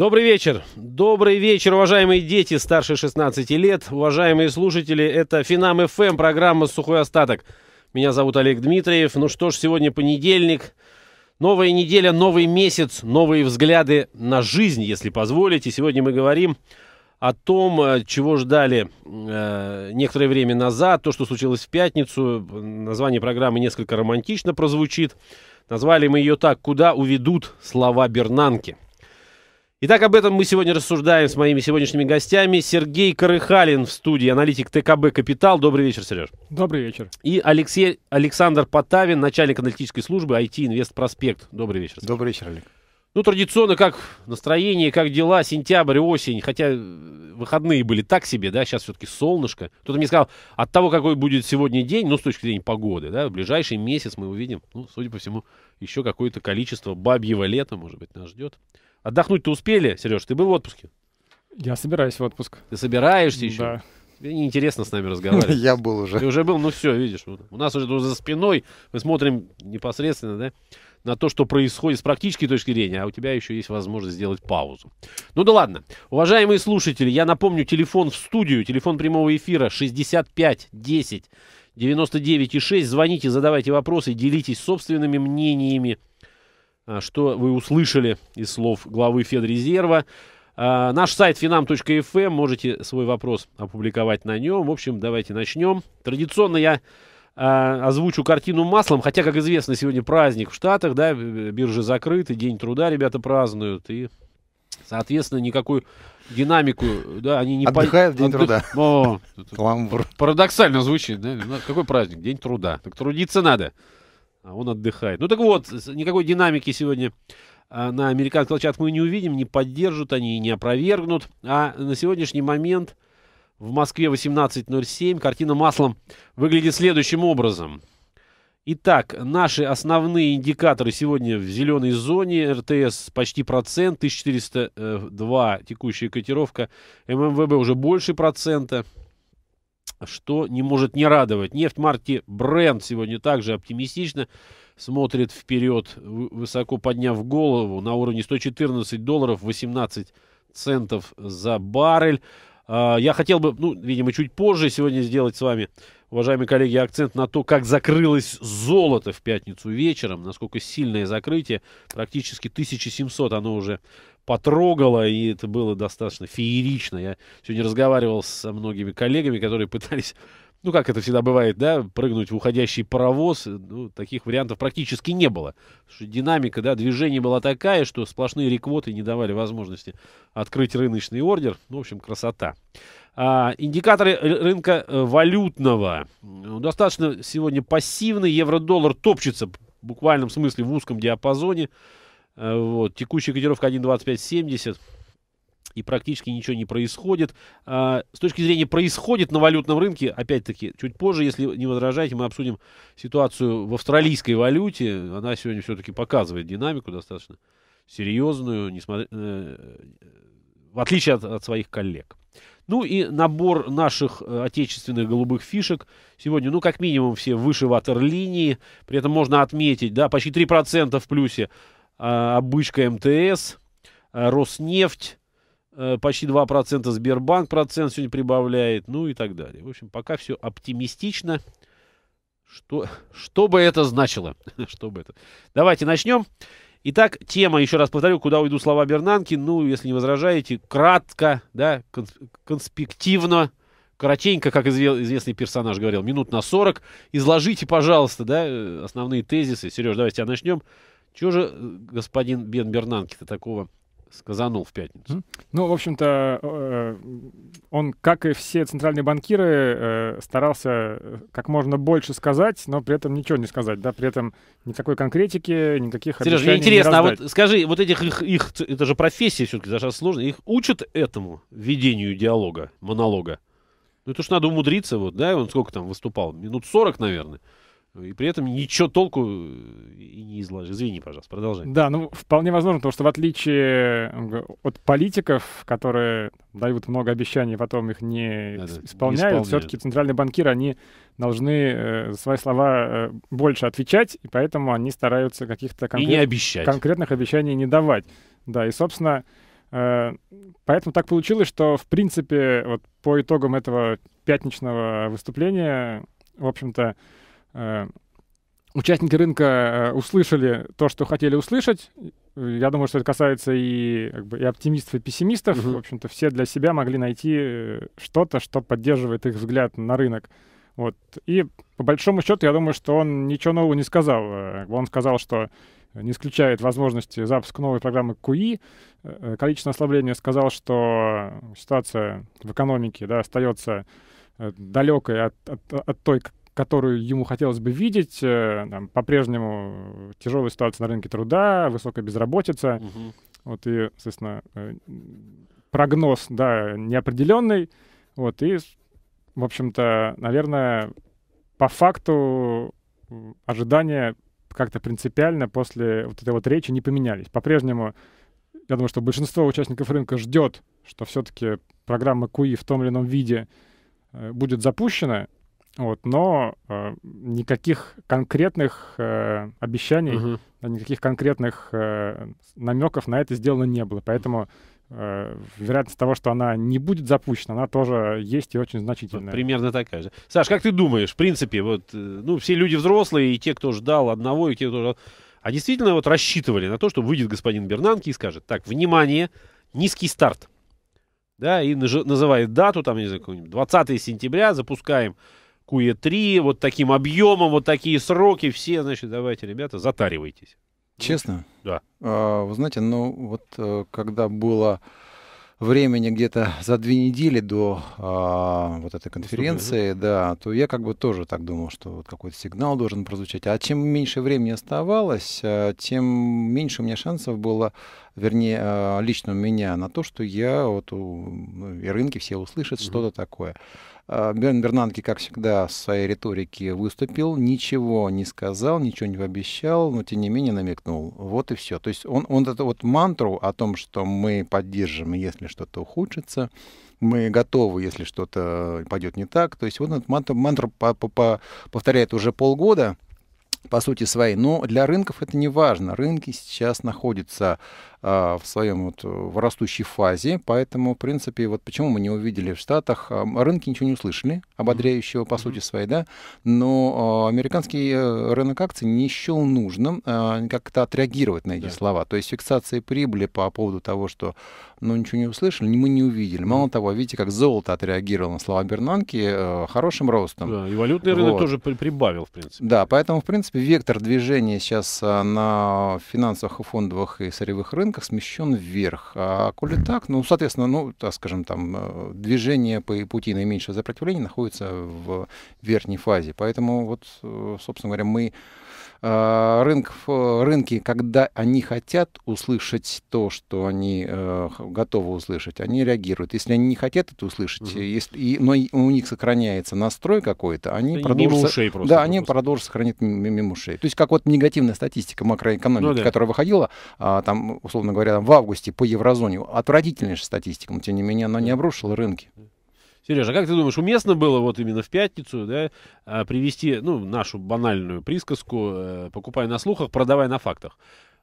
Добрый вечер. Добрый вечер, уважаемые дети старше 16 лет. Уважаемые слушатели, это Финам ФМ, эм, программа «Сухой остаток». Меня зовут Олег Дмитриев. Ну что ж, сегодня понедельник. Новая неделя, новый месяц, новые взгляды на жизнь, если позволите. Сегодня мы говорим о том, э, чего ждали э, некоторое время назад, то, что случилось в пятницу. Название программы несколько романтично прозвучит. Назвали мы ее так «Куда уведут слова Бернанки». Итак, об этом мы сегодня рассуждаем с моими сегодняшними гостями. Сергей Корыхалин в студии, аналитик ТКБ «Капитал». Добрый вечер, Сереж. Добрый вечер. И Алексей, Александр Потавин, начальник аналитической службы IT Инвест Проспект. Добрый вечер. Сереж. Добрый вечер, Олег. Ну, традиционно, как настроение, как дела, сентябрь, осень, хотя э, выходные были так себе, да, сейчас все-таки солнышко. Кто-то мне сказал, от того, какой будет сегодня день, ну, с точки зрения погоды, да, в ближайший месяц мы увидим, ну, судя по всему, еще какое-то количество бабьего лета, может быть, нас ждет. Отдохнуть-то успели, Сереж? Ты был в отпуске? Я собираюсь в отпуск. Ты собираешься еще? Да. Тебе неинтересно с нами разговаривать. Я был уже. Ты уже был, ну все, видишь. У нас уже за спиной мы смотрим непосредственно, да, на то, что происходит с практической точки зрения, а у тебя еще есть возможность сделать паузу. Ну да ладно. Уважаемые слушатели, я напомню, телефон в студию, телефон прямого эфира 65 10 99 и 6. Звоните, задавайте вопросы, делитесь собственными мнениями а, что вы услышали из слов главы Федрезерва. А, наш сайт finam.fm, эм, можете свой вопрос опубликовать на нем. В общем, давайте начнем. Традиционно я а, озвучу картину маслом, хотя, как известно, сегодня праздник в Штатах, да, биржи закрыты, День труда ребята празднуют, и, соответственно, никакую динамику, да, они не... Отдыхают по... День Отдых... труда. О, Парадоксально звучит, да? Ну, какой праздник? День труда. Так трудиться надо а он отдыхает. Ну так вот, никакой динамики сегодня а, на американском чат мы не увидим, не поддержат они и не опровергнут. А на сегодняшний момент в Москве 18.07 картина маслом выглядит следующим образом. Итак, наши основные индикаторы сегодня в зеленой зоне. РТС почти процент, 1402 э, текущая котировка. ММВБ уже больше процента что не может не радовать. Нефть марки Brent сегодня также оптимистично смотрит вперед, высоко подняв голову на уровне 114 долларов 18 центов за баррель. А, я хотел бы, ну, видимо, чуть позже сегодня сделать с вами, уважаемые коллеги, акцент на то, как закрылось золото в пятницу вечером, насколько сильное закрытие, практически 1700 оно уже потрогала, и это было достаточно феерично. Я сегодня разговаривал со многими коллегами, которые пытались ну, как это всегда бывает, да, прыгнуть в уходящий паровоз, ну, таких вариантов практически не было. Что динамика, да, движение была такая, что сплошные реквоты не давали возможности открыть рыночный ордер. Ну, в общем, красота. А, индикаторы рынка э, валютного. Ну, достаточно сегодня пассивный. Евро-доллар топчется в буквальном смысле в узком диапазоне. Э, вот. Текущая котировка 1.2570 и практически ничего не происходит. А, с точки зрения происходит на валютном рынке, опять-таки, чуть позже, если не возражаете, мы обсудим ситуацию в австралийской валюте. Она сегодня все-таки показывает динамику достаточно серьезную, несмотря, э, в отличие от, от своих коллег. Ну и набор наших э, отечественных голубых фишек сегодня, ну как минимум все выше ватерлинии. При этом можно отметить, да, почти 3% в плюсе а, обычка МТС, а, Роснефть, а, почти 2%, Сбербанк процент сегодня прибавляет, ну и так далее. В общем, пока все оптимистично. Что, что бы это значило? что бы это? Давайте начнем. Итак, тема, еще раз повторю, куда уйду слова Бернанки. Ну, если не возражаете, кратко, да, конспективно, коротенько, как известный персонаж говорил, минут на 40. Изложите, пожалуйста, да, э, основные тезисы. Сереж, давайте с начнем. Чего же э, господин Бен Бернанки-то такого сказанул в пятницу. Ну, в общем-то, э, э, он, как и все центральные банкиры, старался как можно больше сказать, но при этом ничего не сказать, да, при этом никакой конкретики, никаких Сережа, мне интересно, а вот скажи, вот этих их, их это же профессия все-таки сейчас сложно, их учат этому ведению диалога, монолога? Ну, это ж надо умудриться, вот, да, и он сколько там выступал, минут 40, наверное, и при этом ничего толку не изложил. Извини, пожалуйста, продолжай. Да, ну, вполне возможно, потому что в отличие от политиков, которые дают много обещаний, потом их не да, исполняют, исполняют. все-таки центральные банкиры, они должны э, свои слова э, больше отвечать, и поэтому они стараются каких-то конкрет... конкретных обещаний не давать. Да, и, собственно, э, Поэтому так получилось, что, в принципе, вот по итогам этого пятничного выступления, в общем-то, э, Участники рынка э, услышали то, что хотели услышать. Я думаю, что это касается и, как бы, и оптимистов, и пессимистов. Угу. В общем-то, все для себя могли найти э, что-то, что поддерживает их взгляд на рынок. Вот. И по большому счету, я думаю, что он ничего нового не сказал. Э, он сказал, что не исключает возможности запуска новой программы КУИ. E. Количество ослабления сказал, что ситуация в экономике да, остается далекой от, от, от той, которую ему хотелось бы видеть, э, там, по-прежнему тяжелая ситуация на рынке труда, высокая безработица, угу. вот и, соответственно, э, прогноз, да, неопределенный, вот и, в общем-то, наверное, по факту ожидания как-то принципиально после вот этой вот речи не поменялись. По-прежнему, я думаю, что большинство участников рынка ждет, что все-таки программа КУИ в том или ином виде э, будет запущена, вот, но э, никаких конкретных э, обещаний, угу. никаких конкретных э, намеков на это сделано не было. Поэтому э, вероятность того, что она не будет запущена, она тоже есть и очень значительная. Вот примерно такая же. Саш, как ты думаешь, в принципе, вот, э, ну, все люди взрослые, и те, кто ждал одного, и те, кто ждал... А действительно вот рассчитывали на то, что выйдет господин Бернанки и скажет, так, внимание, низкий старт. Да, и называет дату, там, не знаю, 20 сентября, запускаем QE3, вот таким объемом, вот такие сроки, все, значит, давайте, ребята, затаривайтесь. Честно? Да. А, вы знаете, ну вот э, когда было времени где-то за две недели до а, вот этой конференции, Выступление. да, то я как бы тоже так думал, что вот какой-то сигнал должен прозвучать. А чем меньше времени оставалось, э, тем меньше у меня шансов было, вернее, э, лично у меня на то, что я вот у, ну, и рынки все услышат угу. что-то такое. А, Бен Бернанки, как всегда, в своей риторике выступил, ничего не сказал, ничего не обещал, но тем не менее намекнул. Вот и все. То есть он, он эту вот мантру о том, что мы поддержим, если что-то ухудшится, мы готовы, если что-то пойдет не так. То есть вот этот мантру, мантру по, по, по, повторяет уже полгода, по сути своей. Но для рынков это не важно. Рынки сейчас находятся а, в своем вот, э, в растущей фазе, поэтому, в принципе, вот почему мы не увидели в Штатах, а, рынки ничего не услышали, ободряющего, по сути своей, да, но а, американский э, рынок акций не счел нужным а, как-то отреагировать на эти да. слова, то есть фиксации прибыли по поводу того, что, ну, ничего не услышали, мы не увидели. Мало того, видите, как золото отреагировало на слова Бернанки а, хорошим ростом. Да, и валютный рынок вот. тоже при прибавил, в принципе. Да, поэтому, в принципе, вектор движения сейчас а, на финансовых и фондовых и сырьевых рынках оценках смещен вверх. А коли так, ну, соответственно, ну, так скажем, там, э, движение по пути наименьшего сопротивления находится в верхней фазе. Поэтому, вот, э, собственно говоря, мы а, рынков, э, рынки, когда они хотят услышать то, что они э, готовы услышать, они реагируют. Если они не хотят это услышать, угу. если, и, но у них сохраняется настрой какой-то, они и продолжат... Мимо ушей просто. Да, просто. они продолжат сохранить мимо ушей. То есть как вот негативная статистика макроэкономики, ну, да. которая выходила, а, там, условно говоря, там, в августе по еврозоне, отвратительнейшая статистика, но тем не менее она не обрушила рынки. Сережа, а как ты думаешь, уместно было вот именно в пятницу, да, а, привести, ну, нашу банальную присказку э, «покупай на слухах, продавай на фактах».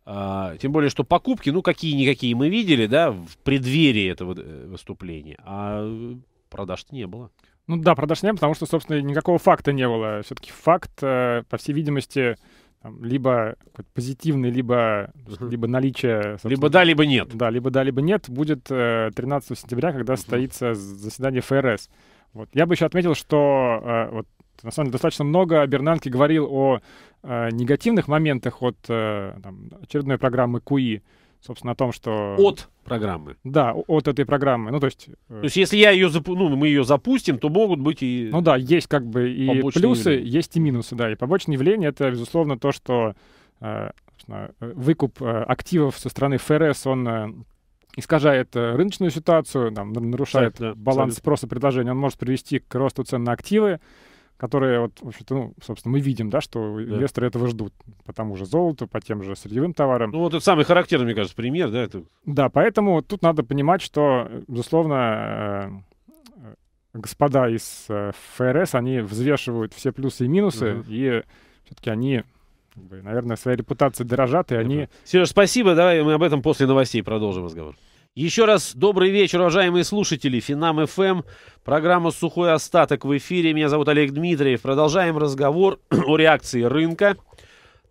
А, тем более, что покупки, ну, какие-никакие мы видели, да, в преддверии этого э, выступления, а продаж то не было. Ну да, продаж не было, потому что, собственно, никакого факта не было. Все-таки факт, э, по всей видимости, там, либо позитивный, либо, угу. либо наличие... Либо да, либо нет. Да, либо да, либо нет будет э, 13 сентября, когда угу. состоится заседание ФРС. Вот. Я бы еще отметил, что э, вот, на самом деле достаточно много Бернанки говорил о э, негативных моментах от э, там, очередной программы КУИ собственно, о том, что... От программы. Да, от этой программы. Ну, то есть... Э, то есть, если я ее запу... ну, мы ее запустим, то могут быть и... Ну да, есть как бы и плюсы, явления. есть и минусы, да. И побочные явления — это, безусловно, то, что э, э, выкуп активов со стороны ФРС, он искажает рыночную ситуацию, там, нарушает Кстати, да, баланс абсолютно. спроса и предложения. Он может привести к росту цен на активы, которые, вот, в общем-то, ну, собственно, мы видим, да, что да. инвесторы этого ждут. По тому же золоту, по тем же сырьевым товарам. Ну, вот это самый характерный, мне кажется, пример, да? Это... Да, поэтому тут надо понимать, что, безусловно, э, э, господа из э, ФРС, они взвешивают все плюсы и минусы, угу. и все-таки они наверное, своей репутацией дорожат, и они... Сереж, спасибо, давай мы об этом после новостей продолжим разговор. Еще раз добрый вечер, уважаемые слушатели. Финам ФМ, эм. программа «Сухой остаток» в эфире. Меня зовут Олег Дмитриев. Продолжаем разговор о реакции рынка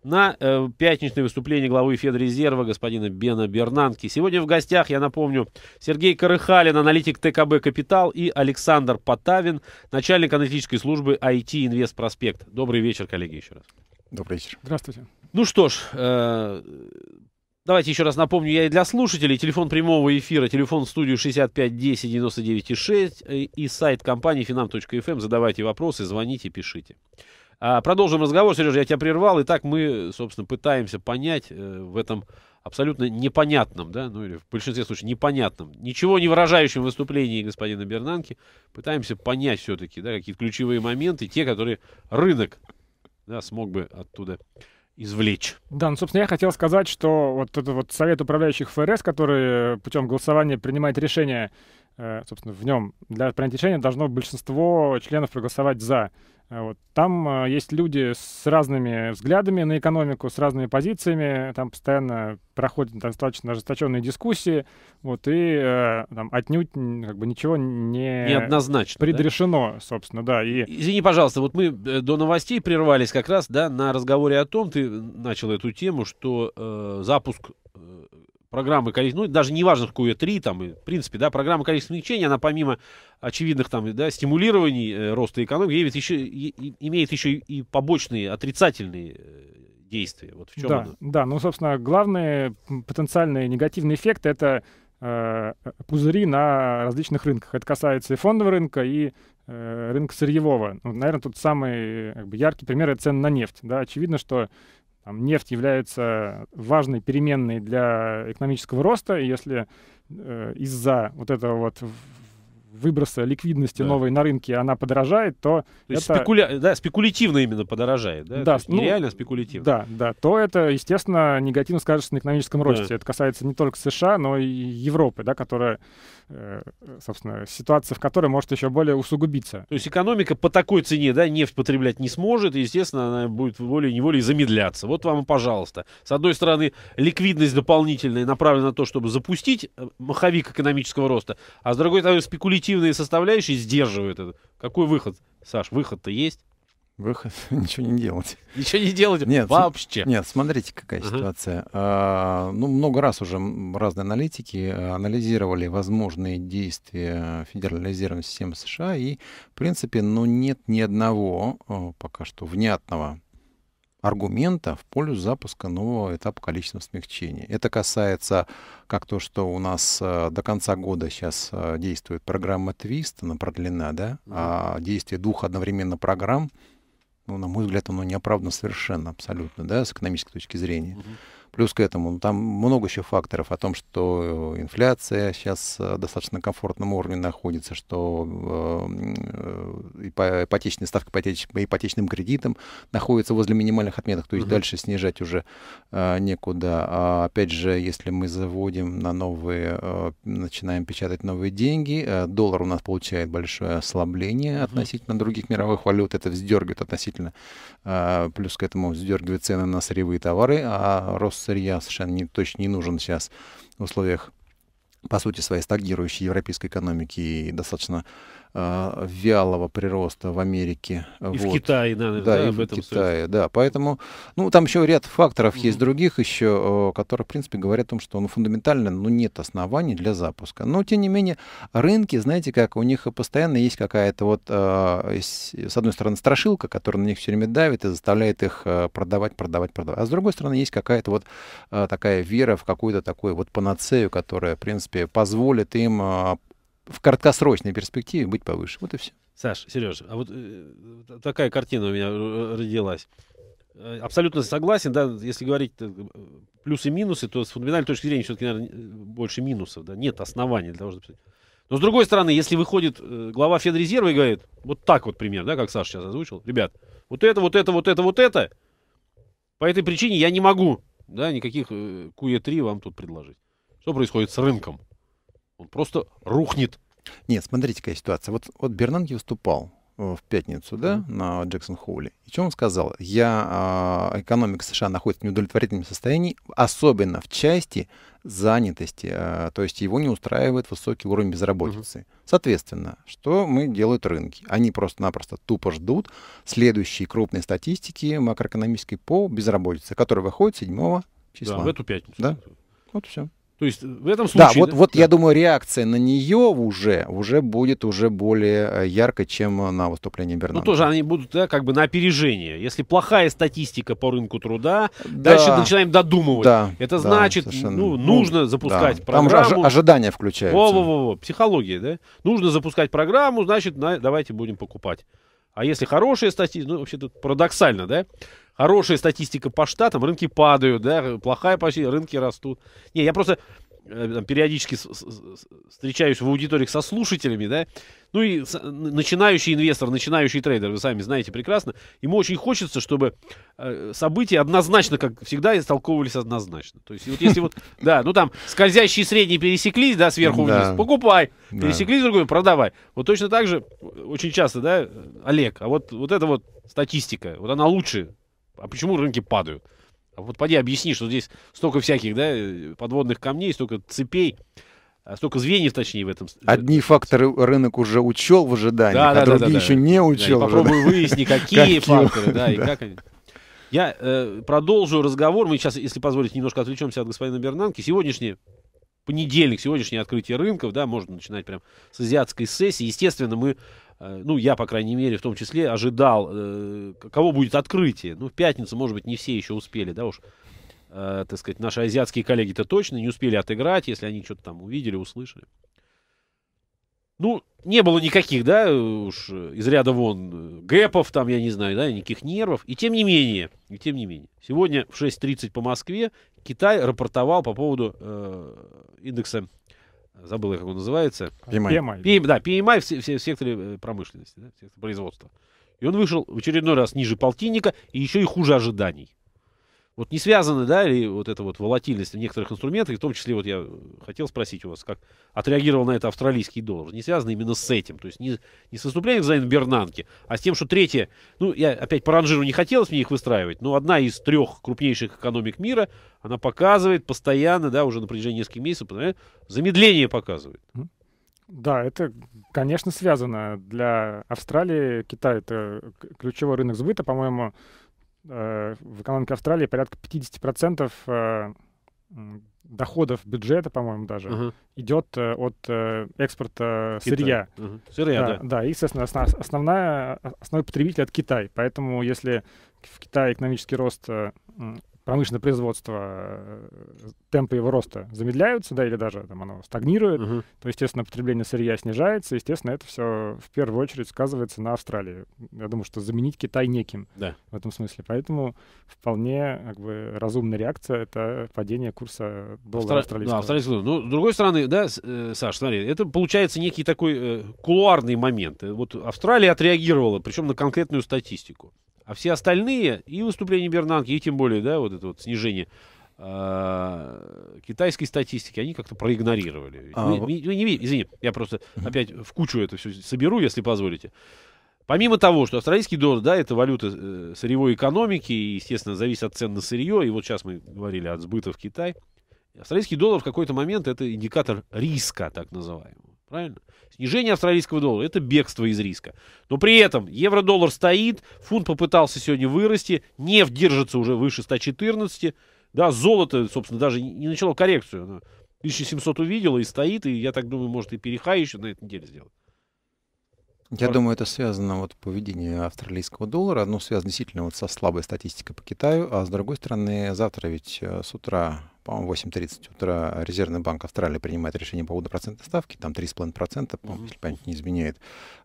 на э, пятничное выступление главы Федрезерва господина Бена Бернанки. Сегодня в гостях, я напомню, Сергей Корыхалин, аналитик ТКБ «Капитал» и Александр Потавин, начальник аналитической службы IT Инвест Проспект. Добрый вечер, коллеги, еще раз. Добрый вечер. Здравствуйте. Ну что ж, э, Давайте еще раз напомню, я и для слушателей. Телефон прямого эфира, телефон в студию 65 10 99 6 и сайт компании finam.fm. Эм. Задавайте вопросы, звоните, пишите. А, продолжим разговор, Сережа, я тебя прервал. Итак, мы, собственно, пытаемся понять э, в этом абсолютно непонятном, да, ну или в большинстве случаев непонятном, ничего не выражающем выступлении господина Бернанки, пытаемся понять все-таки, да, какие ключевые моменты, те, которые рынок, да, смог бы оттуда извлечь. Да, ну, собственно, я хотел сказать, что вот этот вот совет управляющих ФРС, который путем голосования принимает решение, э, собственно, в нем для принятия решения должно большинство членов проголосовать за а вот. Там э, есть люди с разными взглядами на экономику, с разными позициями. Там постоянно проходят достаточно ожесточенные дискуссии. Вот, и э, там отнюдь как бы ничего не Неоднозначно, предрешено, да? собственно, да. И... Извини, пожалуйста, вот мы э, до новостей прервались как раз да, на разговоре о том, ты начал эту тему, что э, запуск э, программы количественного, ну, даже не важно, какую 3 там, в принципе, да, программа количественного лечения, она помимо очевидных там, да, стимулирований э, роста экономики, имеет еще, и, имеет еще и побочные, отрицательные э, действия. Вот в чем да, она? да, ну, собственно, главные потенциальные негативные эффекты это э, пузыри на различных рынках. Это касается и фондового рынка, и э, рынка сырьевого. Ну, наверное, тут самый э, как бы, яркий пример — это цены на нефть. Да? Очевидно, что там, нефть является важной переменной для экономического роста, и если э, из-за вот этого вот выброса ликвидности да. новой на рынке, она подорожает, то, то это... спекуля... да, спекулятивно именно подорожает, да? да то ну, а спекулятивно. Да, да, то это, естественно, негативно скажется на экономическом росте. Да. Это касается не только США, но и Европы, да, которая, э, собственно, ситуация в которой может еще более усугубиться. То есть экономика по такой цене, да, нефть потреблять не сможет, и, естественно, она будет волей-неволей замедляться. Вот вам пожалуйста. С одной стороны, ликвидность дополнительная направлена на то, чтобы запустить э, маховик экономического роста, а с другой стороны, спекулятивно позитивные составляющие сдерживают это. Какой выход, Саш? Выход-то есть? Выход ничего не делать. Ничего не делать нет, вообще. Нет, смотрите, какая uh-huh. ситуация. А, ну, много раз уже разные аналитики а, анализировали возможные действия федерализированной системы США, и, в принципе, ну, нет ни одного а, пока что внятного аргумента в пользу запуска нового этапа количественного смягчения. Это касается как то, что у нас э, до конца года сейчас э, действует программа Твист, она продлена, да, mm-hmm. а действие двух одновременно программ, ну, на мой взгляд, оно неоправданно совершенно, абсолютно, да, с экономической точки зрения. Mm-hmm. Плюс к этому, ну там много еще факторов о том, что э, инфляция сейчас э, достаточно комфортном уровне находится, что э, ипотечная ставка по ипотечным кредитам находится возле минимальных отметок, то есть угу. дальше снижать уже некуда. А опять же, если мы заводим на новые, начинаем печатать новые деньги, доллар у нас получает большое ослабление угу. относительно других мировых валют, это вздергивает относительно, плюс к этому вздергивает цены на сырьевые товары, а рост сырья совершенно не, точно не нужен сейчас в условиях, по сути, своей стагнирующей европейской экономики и достаточно Э, вялого прироста в Америке. Э, и вот. в Китае, да, да, да и в этом Китае, да. Поэтому, ну, там еще ряд факторов mm-hmm. есть других еще, э, которые, в принципе, говорят о том, что ну, фундаментально ну, нет оснований для запуска. Но, тем не менее, рынки, знаете, как у них постоянно есть какая-то вот, с одной стороны, страшилка, которая на них все время давит и заставляет их продавать, продавать, продавать. А с другой стороны, есть какая-то вот такая вера в какую-то такую вот панацею, которая, в принципе, позволит им в краткосрочной перспективе быть повыше. Вот и все. Саш, Сережа а э, вот такая картина у меня родилась. Э, абсолютно согласен, да, если говорить э, плюсы и минусы, то с фундаментальной точки зрения все-таки, наверное, больше минусов, да, нет оснований для того, чтобы... Но с другой стороны, если выходит глава Федрезерва и говорит, вот так вот пример, да, как Саша сейчас озвучил, ребят, вот это, вот это, вот это, вот это, по этой причине я не могу, да, никаких куе 3 вам тут предложить. Что происходит с рынком? Он просто рухнет. Нет, смотрите, какая ситуация. Вот, вот Бернанки выступал э, в пятницу, да, mm-hmm. на Джексон Холле. И что он сказал? Я, э, экономика США находится в неудовлетворительном состоянии, особенно в части занятости. Э, то есть его не устраивает высокий уровень безработицы. Mm-hmm. Соответственно, что мы делают рынки? Они просто-напросто тупо ждут следующие крупные статистики макроэкономической по безработице, которая выходит 7 числа. Да, в эту пятницу. Да? Вот и все. То есть э, в этом случае... Да, вот, да? вот да. я думаю, реакция на нее уже, уже будет уже более э, ярко, чем на выступление Бернана. Ну, тоже они будут, да, как бы на опережение. Если плохая статистика по рынку труда, да. дальше начинаем додумывать. Да, Это да, значит, совершенно. ну, ну нужно запускать да. программу. Там уже ожидания включаются. Во-во-во, психология, да? Нужно запускать программу, значит, на, давайте будем покупать. А если хорошая статистика, ну, вообще тут парадоксально, да? Хорошая статистика по штатам, рынки падают, да, плохая по рынки растут. Не, я просто Э, периодически встречаюсь в аудиториях со слушателями, да, ну и начинающий инвестор, начинающий трейдер, вы сами знаете прекрасно, ему очень хочется, чтобы э, события однозначно, как всегда, истолковывались однозначно. То есть, вот если вот, да, ну там скользящие средние пересеклись, да, сверху вниз, покупай, пересеклись другой, продавай. Вот точно так же очень часто, да, Олег, а вот, вот эта вот статистика, вот она лучше. А почему рынки падают? А вот поди объясни, что здесь столько всяких, да, э, подводных камней, столько цепей, а столько звеньев, точнее, в этом. Одни факторы рынок уже учел в ожидании, да, а да, другие да, да, еще да. не учел. Да, попробую выяснить, какие факторы, да, и как они. Я э, продолжу разговор. Мы сейчас, если позволите, немножко отвлечемся от господина Бернанки. Сегодняшний понедельник, сегодняшнее открытие рынков, да, можно начинать прямо с азиатской сессии. Естественно, мы Э, ну, я, по крайней мере, в том числе ожидал, э, кого будет открытие. Ну, в пятницу, может быть, не все еще успели, да уж, э, так сказать, наши азиатские коллеги-то точно не успели отыграть, если они что-то там увидели, услышали. Ну, не было никаких, да, уж из ряда вон гэпов там, я не знаю, да, никаких нервов. И тем не менее, и тем не менее, сегодня в 6.30 по Москве Китай рапортовал по поводу э, индекса забыл, как он называется. PMI. PMI, PMI да, PMI в, в, в секторе э, промышленности, да, в секторе производства. И он вышел в очередной раз ниже полтинника и еще и хуже ожиданий. Вот не связаны, да, или вот эта вот волатильность в некоторых инструментах, в том числе вот я хотел спросить у вас, как отреагировал на это австралийский доллар, не связано именно с этим, то есть не, не с выступлением Зайн Бернанки, а с тем, что третья, ну, я опять по ранжиру не хотелось мне их выстраивать, но одна из трех крупнейших экономик мира, она показывает постоянно, да, уже на протяжении нескольких месяцев, замедление показывает. Да, это, конечно, связано. Для Австралии Китай — это ключевой рынок сбыта, по-моему, Э, в экономике Австралии порядка 50% э, доходов бюджета, по-моему, даже, uh-huh. идет э, от экспорта Китай. сырья. Uh-huh. Сырья, да, да. Да, и, соответственно, основная, основной потребитель от Китай. Поэтому если в Китае экономический рост промышленное производство, э, темпы его роста замедляются, да, или даже там оно стагнирует, угу. то, естественно, потребление сырья снижается, естественно, это все в первую очередь сказывается на Австралии. Я думаю, что заменить Китай неким да. в этом смысле. Поэтому вполне как бы, разумная реакция — это падение курса доллара Австра... австралийского. Да, австралийского. Ну, с другой стороны, да, э, Саша, смотри, это получается некий такой э, кулуарный момент. Вот Австралия отреагировала, причем на конкретную статистику. А все остальные, и выступление Бернанки, и тем более, да, вот это вот снижение а, китайской статистики, они как-то проигнорировали. А, вы, вы, вы не, извини, я просто опять в кучу это все соберу, если позволите. Помимо того, что австралийский доллар, да, это валюта э, сырьевой экономики, и, естественно, зависит от цен на сырье, и вот сейчас мы говорили от сбыта в Китай. Австралийский доллар в какой-то момент это индикатор риска, так называемого. Правильно? Снижение австралийского доллара – это бегство из риска. Но при этом евро-доллар стоит, фунт попытался сегодня вырасти, нефть держится уже выше 114, да, золото, собственно, даже не начало коррекцию. Оно 1700 увидела и стоит, и я так думаю, может и перехай еще на этой неделе сделать. Я думаю, это связано вот поведение австралийского доллара, ну, связано действительно вот со слабой статистикой по Китаю, а с другой стороны, завтра ведь э, с утра по-моему, 8.30 утра Резервный банк Австралии принимает решение по поводу процентной ставки, там 3,5%, по-моему, если память не изменяет.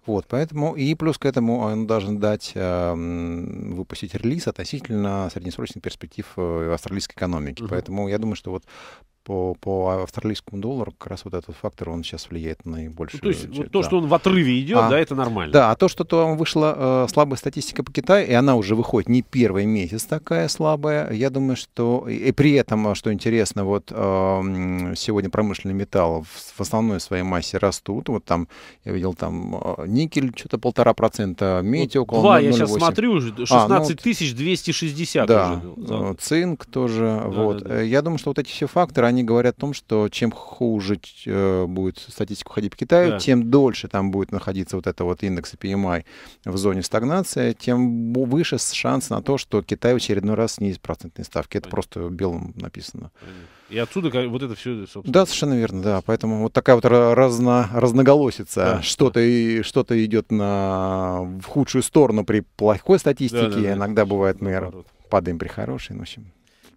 Вот, поэтому, и плюс к этому э, он должен дать, э, выпустить релиз относительно среднесрочных перспектив э, австралийской экономики. Поэтому я думаю, что вот по, по австралийскому доллару как раз вот этот фактор, он сейчас влияет наибольше. Ну, то есть вот то, да. что он в отрыве идет, а, да, это нормально. Да, а то, что там вышла э, слабая статистика по Китаю, и она уже выходит не первый месяц такая слабая, я думаю, что... И, и при этом, а, что интересно, вот э, сегодня промышленные металлы в, в основной своей массе растут. Вот там, я видел там э, никель что-то полтора процента, медь вот около Два, 0, я сейчас смотрю, 16 а, ну, тысяч 260 да, уже. Да, э, цинк тоже. Да, вот. да, да. Э, я думаю, что вот эти все факторы, они говорят о том, что чем хуже э, будет статистика уходить по Китаю, да. тем дольше там будет находиться вот это вот индекс PMI в зоне стагнации, тем выше шанс на то, что Китай в очередной раз снизит процентные ставки. Это Понятно. просто белым написано. И отсюда как, вот это все, собственно. Да, совершенно верно, да. Поэтому вот такая вот разно, разноголосица. Да, что-то, да. что-то идет на, в худшую сторону при плохой статистике, да, да, иногда да, бывает, наоборот. мы падаем при хорошей, ну, в общем.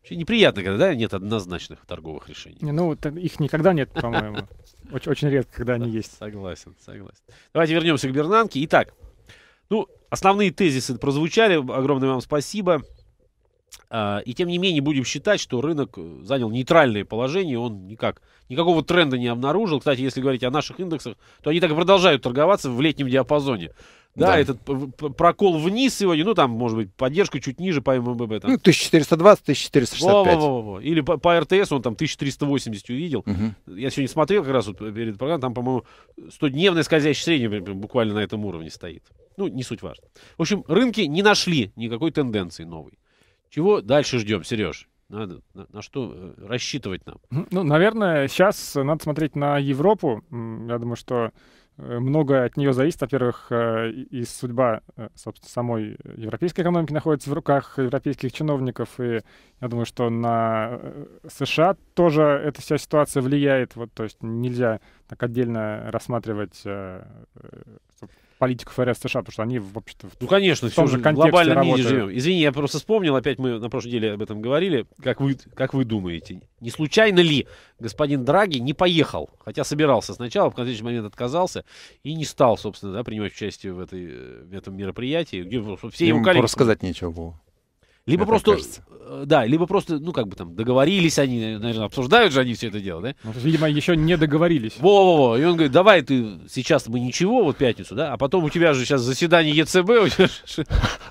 Вообще неприятно, когда да, нет однозначных торговых решений. Не, ну, их никогда нет, по-моему. Очень, очень редко, когда они есть. Согласен, согласен. Давайте вернемся к Бернанке. Итак, ну, основные тезисы прозвучали. Огромное вам спасибо. А, и тем не менее будем считать, что рынок э, занял нейтральное положение, он никак, никакого тренда не обнаружил. Кстати, если говорить о наших индексах, то они так и продолжают торговаться в летнем диапазоне. Да, да, этот прокол вниз сегодня, ну там, может быть, поддержку чуть ниже по ММБ. Там. Ну, 1420-1465. Во-во-во. во Или по, по РТС он там 1380 увидел. Угу. Я сегодня смотрел как раз вот перед программой, там, по-моему, 100-дневное скользящее среднее буквально на этом уровне стоит. Ну, не суть важно. В общем, рынки не нашли никакой тенденции новой. Чего дальше ждем, Сереж? Надо, на, на что э, рассчитывать нам? Ну, наверное, сейчас надо смотреть на Европу. Я думаю, что Э, много от нее зависит, во-первых, э, и судьба, э, собственно, самой европейской экономики находится в руках европейских чиновников, и я думаю, что на США тоже эта вся ситуация влияет, вот, то есть нельзя так отдельно рассматривать политиков РФ США, потому что они, вообще то в, ну, конечно, в том же контексте глобальном мире живем. Извини, я просто вспомнил, опять мы на прошлой неделе об этом говорили. Как вы, как вы думаете, не случайно ли господин Драги не поехал, хотя собирался сначала, в конечном момент отказался и не стал, собственно, да, принимать участие в, этой, э, в этом мероприятии, где все его коллеги... рассказать нечего было. Либо это просто... Кажется. Э, да, либо просто, ну, как бы там, договорились они, наверное, обсуждают же они все это дело, да? Ну, видимо, еще не договорились. Во-во-во. И он говорит, давай ты сейчас мы ничего, вот пятницу, да, а потом у тебя же сейчас заседание ЕЦБ.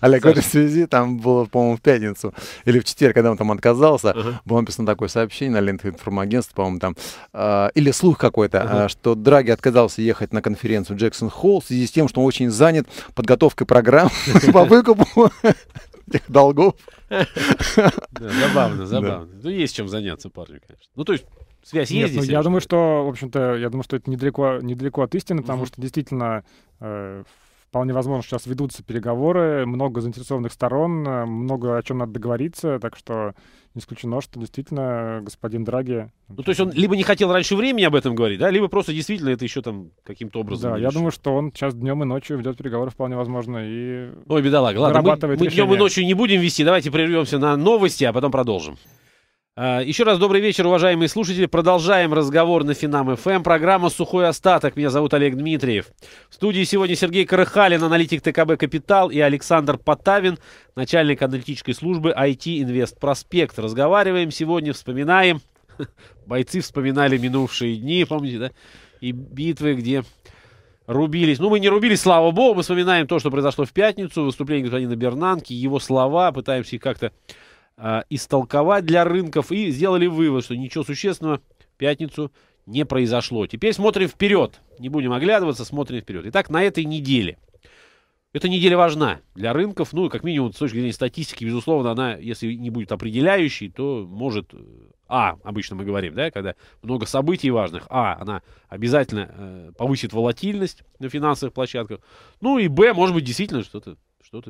Олег, в этой связи там было, по-моему, в пятницу или в четверг, когда он там отказался, было написано такое сообщение на ленте информагентства, по-моему, там, а, или слух какой-то, а, что Драги отказался ехать на конференцию Джексон Холл в связи с тем, что он очень занят подготовкой программ по выкупу этих долгов. забавно, забавно. Ну, есть чем заняться парню, конечно. Ну, то есть, связь Нет, есть. Ну, я думаю, что, в общем-то, я думаю, что это недалеко, недалеко от истины, потому угу. что действительно э, вполне возможно, что сейчас ведутся переговоры, много заинтересованных сторон, э, много о чем надо договориться, так что не исключено, что действительно э, господин Драги... Ну, то есть он либо не хотел раньше времени об этом говорить, да, либо просто действительно это еще там каким-то образом... Да, я думаю, что он сейчас днем и ночью ведет переговоры вполне возможно и... Ой, бедолага, ладно, мы, мы днем и ночью не будем вести, давайте прервемся на новости, а потом продолжим. А, еще раз добрый вечер, уважаемые слушатели. Продолжаем разговор на Финам ФМ. Эм. Программа «Сухой остаток». Меня зовут Олег Дмитриев. В студии сегодня Сергей Карыхалин, аналитик ТКБ «Капитал» и Александр Потавин, начальник аналитической службы IT Инвест Проспект. Разговариваем сегодня, вспоминаем. Бойцы вспоминали минувшие дни, помните, да? И битвы, где рубились. Ну, мы не рубились, слава богу. Мы вспоминаем то, что произошло в пятницу. Выступление господина Бернанки, его слова. Пытаемся их как-то а, истолковать для рынков и сделали вывод, что ничего существенного в пятницу не произошло. Теперь смотрим вперед. Не будем оглядываться, смотрим вперед. Итак, на этой неделе. Эта неделя важна для рынков. Ну, как минимум, с точки зрения статистики, безусловно, она, если не будет определяющей, то может... А, обычно мы говорим, да, когда много событий важных. А, она обязательно э, повысит волатильность на финансовых площадках. Ну и Б, может быть, действительно что-то что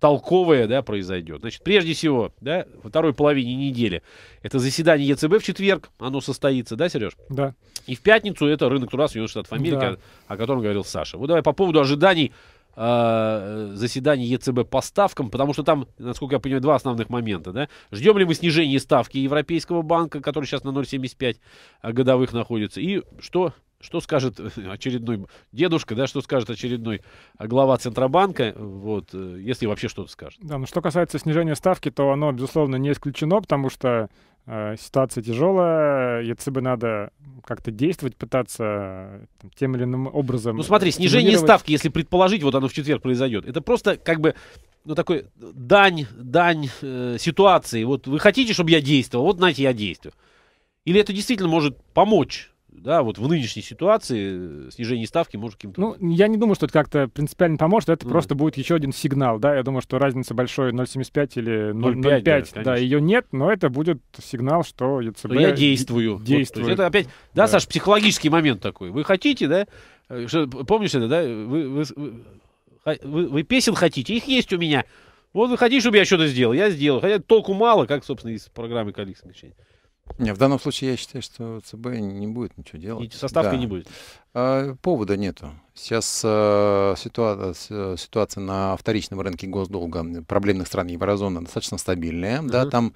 толковое да, произойдет. Значит, прежде всего, да, во второй половине недели это заседание ЕЦБ в четверг, оно состоится, да, Сереж? Да. И в пятницу это рынок труда Соединенных Штатов Америки, да. о, о котором говорил Саша. Вот давай по поводу ожиданий э, э заседание ЕЦБ по ставкам, потому что там, насколько я понимаю, два основных момента. Да? Ждем ли мы снижение ставки Европейского банка, который сейчас на 0,75 э, годовых находится, и что что скажет э, очередной дедушка, да, что скажет очередной э, глава Центробанка, вот, э, если вообще что-то скажет? Да, ну что касается снижения ставки, то оно, безусловно, не исключено, потому что э, ситуация тяжелая, ЕЦБ надо как-то действовать, пытаться там, тем или иным образом... Ну смотри, снижение ставки, если предположить, вот оно в четверг произойдет, это просто как бы ну, такой дань, дань э, ситуации. Вот вы хотите, чтобы я действовал, вот, знаете, я действую. Или это действительно может помочь да, вот в нынешней ситуации э, снижение ставки может каким-то... Ну, я не думаю, что это как-то принципиально поможет, это mm. просто будет еще один сигнал, да, я думаю, что разница большой 0,75 или 0,5, да, да, ее нет, но это будет сигнал, что ЕЦБ... Но ну, я действую. Действую. Вот, это опять, да, да, Саш, психологический момент такой. Вы хотите, да, э, что, помнишь это, да, вы, вы, вы, вы песен хотите, их есть у меня, вот вы хотите, чтобы я что-то сделал, я сделал, хотя толку мало, как, собственно, из программы количественных не, в данном случае я считаю, что ЦБ не будет ничего делать. И составки да. не будет. А, повода нету. Сейчас э, ситуация, ситуация на вторичном рынке госдолга проблемных стран еврозоны достаточно стабильная. Угу. Да, там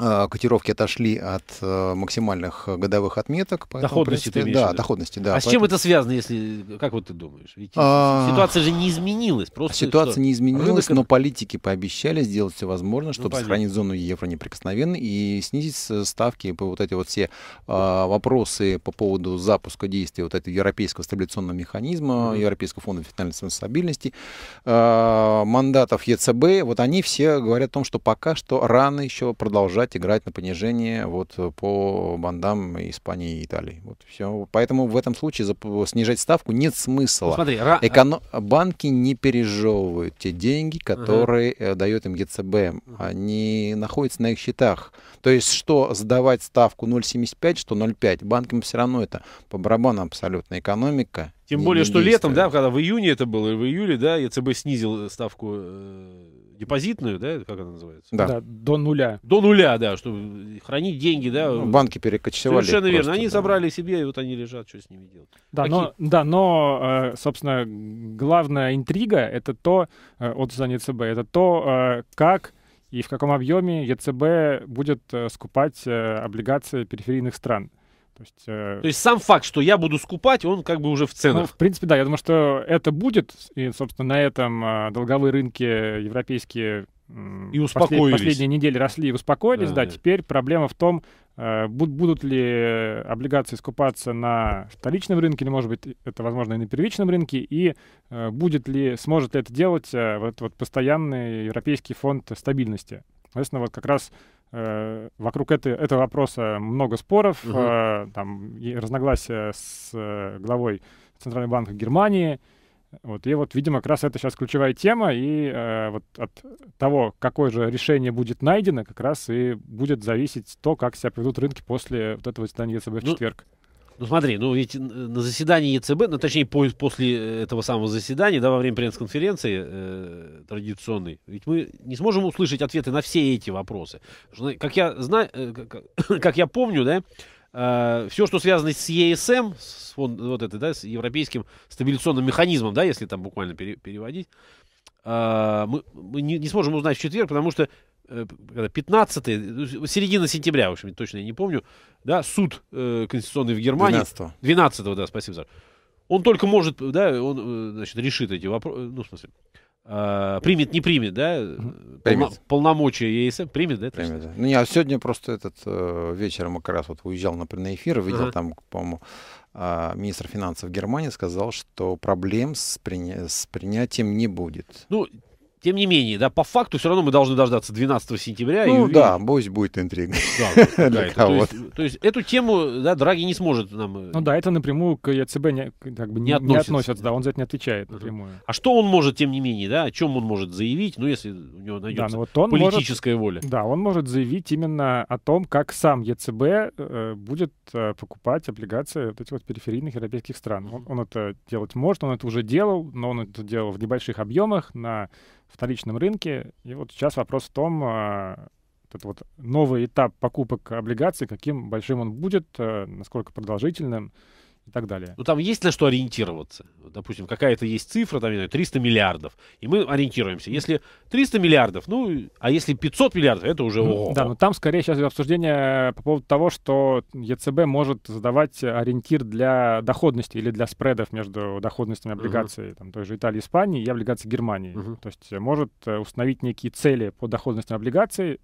а, котировки отошли от э, максимальных годовых отметок. Доходности принципе, Да, доходности, да. А поэтому... с чем это связано, если, как вот ты думаешь? Ведь а... ситуация же не изменилась. Просто ситуация что? не изменилась, Рынок... но политики пообещали сделать все возможное, ну, чтобы ну, сохранить зону евро неприкосновенной и снизить э, ставки по вот эти вот все а, вопросы по поводу запуска действия вот этого европейского стабилизационного механизма, mm-hmm. Европейского фонда финансовой стабильности, а, мандатов ЕЦБ. Вот они все говорят о том, что пока что рано еще продолжать продолжать играть на понижение вот э, по бандам Испании и Италии. Вот все. Поэтому в этом случае снижать ставку нет смысла. смотри, ра... Э, Эконом... Банки не пережевывают те деньги, которые uh дает им ЕЦБ. Они находятся на их счетах. То есть что сдавать ставку 0,75, что 0,5, банкам все равно это по барабану абсолютно экономика. Тем более, что летом, да, когда в июне это было, в июле, да, ЕЦБ снизил ставку депозитную, да, как она называется? Да. да до нуля. До нуля, да, чтобы хранить деньги, да. Ну, банки перекочевали. Совершенно просто, верно. Они да. забрали себе, и вот они лежат, что с ними делать. Да, Какие? но, да, но, э, собственно, главная интрига — это то, э, от создания ЦБ, это то, э, как и в каком объеме ЕЦБ будет скупать облигации периферийных стран. То есть, э... То есть сам факт, что я буду скупать, он как бы уже в ну, ценах. Ну, в принципе, да. Я думаю, что это будет. И, собственно, на этом э, долговые рынки европейские э, и успокоились. Послед, последние недели росли и успокоились. Да, да. теперь проблема в том, э, буд, будут ли облигации скупаться на вторичном рынке, или, может быть, это возможно и на первичном рынке, и э, будет ли, сможет ли это делать э, вот, вот постоянный Европейский фонд стабильности. Соответственно, вот как раз Э, вокруг это, этого вопроса много споров, угу. э, там разногласия с э, главой Центрального банка Германии. Вот, и вот, видимо, как раз это сейчас ключевая тема, и э, вот от того, какое же решение будет найдено, как раз и будет зависеть то, как себя поведут рынки после вот этого заседания ЕЦБ в ну, четверг. Ну смотри, ну ведь э, на заседании ЕЦБ, ну точнее после э, этого самого заседания, да, во время пресс-конференции э, традиционной, ведь мы не сможем услышать ответы на все эти вопросы. Как я знаю, э, как, как я помню, да, э, все, что связано с ЕСМ, эм, с, фонд, вот это, да, с европейским стабилизационным механизмом, да, если там буквально пере, переводить, э, мы, мы не, не сможем узнать в четверг, потому что 15 э, ну, середина сентября, в общем, точно я не помню, да, суд э, конституционный в Германии... 12-го. 12 да, спасибо, Саша. Он только может, да, он, э, значит, решит эти вопросы, э, ну, в смысле, э, примет, не примет, да, э, примет. Полно, полномочия ЕСМ, примет, да? Примет, да. Ну, я сегодня просто этот э, вечером как раз вот уезжал например на эфир, видел ага. там, по-моему, э, министр финансов Германии сказал, что проблем с, при... с принятием не будет. Ну, тем не менее, да, по факту все равно мы должны дождаться 12 сентября. Ну и увидеть. да, боюсь будет интрига. Да, для то, есть, то есть эту тему, да, Драги не сможет нам... Э, ну да, это напрямую к ЕЦБ не, как бы не, не относится. не относится, да, он за это не отвечает напрямую. А что он может, тем не менее, да, о чем он может заявить, ну если у него найдется да, ну вот он политическая может, воля? Да, он может заявить именно о том, как сам ЕЦБ э, будет э, покупать облигации вот этих вот периферийных европейских стран. Он, он это делать может, он это уже делал, но он это делал в небольших объемах на вторичном рынке. И вот сейчас вопрос в том, а, этот вот новый этап покупок облигаций, каким большим он будет, э, насколько продолжительным, и так далее. Ну, там есть на что ориентироваться. Допустим, какая-то есть цифра, там, 300 миллиардов, и мы ориентируемся. Если 300 миллиардов, ну, а если 500 миллиардов, это уже ну, ого. Да, но там скорее сейчас обсуждение э, по поводу того, что ЕЦБ может задавать ориентир для доходности или для спредов между доходностями облигаций угу. там, той же Италии, Испании и облигаций Германии. Угу. То есть э, может э, установить некие цели по доходностям облигаций,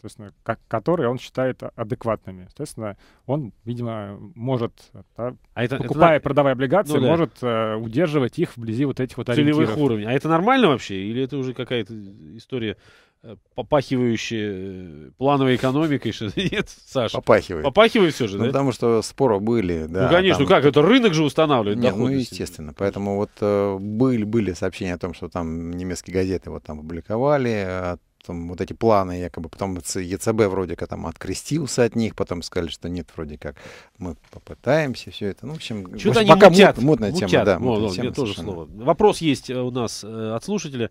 значит, как, которые он считает адекватными. Соответственно, он, видимо, может, да, а это, покупая это... продавая облигации, ну, да. может э, удерживать их вблизи вот этих вот Целевых ориентиров. уровней. А это нормально вообще? Или это уже какая-то история, э, попахивающая э, плановой экономикой? Что Нет, Саша? Попахивает. Попахивает все же, ну, да? Потому что споры были, да. Ну, конечно, там... как? Это рынок же устанавливает Нет, Ну, естественно. Поэтому вот э, были, были сообщения о том, что там немецкие газеты вот там публиковали, а там вот эти планы якобы, потом ЕЦБ вроде как там открестился от них, потом сказали, что нет, вроде как мы попытаемся все это. Ну, в общем, Что-то они пока мутят, мутная мутят. тема. Да, мутная О, тема тоже слово. Вопрос есть э, у нас э, от слушателя.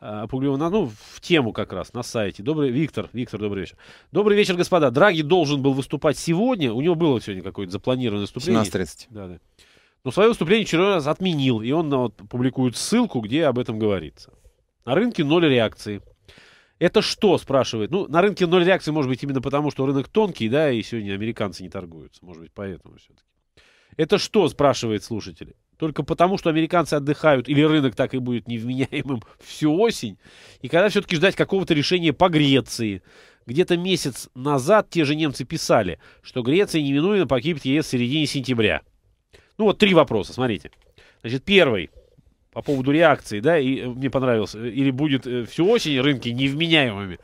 Э, Пугливана, ну, в тему как раз, на сайте. Добрый, Виктор, Виктор, добрый вечер. Добрый вечер, господа. Драги должен был выступать сегодня. У него было сегодня какое-то запланированное выступление. 17.30. Да, да. Но свое выступление вчера раз отменил, и он вот, публикует ссылку, где об этом говорится. На рынке ноль реакции. Это что, спрашивает? Ну, на рынке ноль реакции, может быть, именно потому, что рынок тонкий, да, и сегодня американцы не торгуются. Может быть, поэтому все-таки. Это что, спрашивает слушатели? Только потому, что американцы отдыхают, или рынок так и будет невменяемым всю осень. И когда все-таки ждать какого-то решения по Греции? Где-то месяц назад те же немцы писали, что Греция неминуемо покинет ЕС в середине сентября. Ну вот три вопроса, смотрите. Значит, первый по поводу реакции, да, и э, мне понравилось, или будет э, всю осень рынки невменяемыми.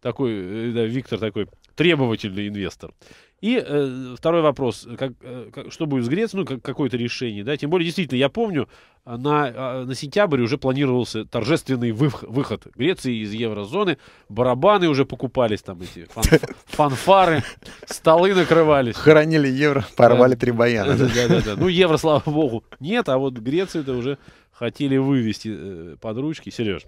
Такой, э, да, Виктор такой требовательный инвестор. И э, второй вопрос, как, э, как, что будет с Грецией, ну, как, какое-то решение, да, тем более, действительно, я помню, э, на, а, на сентябрь уже планировался торжественный выход, выход Греции из еврозоны, барабаны уже покупались там эти, фан, фанфары, столы накрывались. Хоронили евро, порвали три баяна. Да-да-да, ну евро, слава богу, нет, а вот Грецию это уже хотели вывести э, под ручки, Сереж.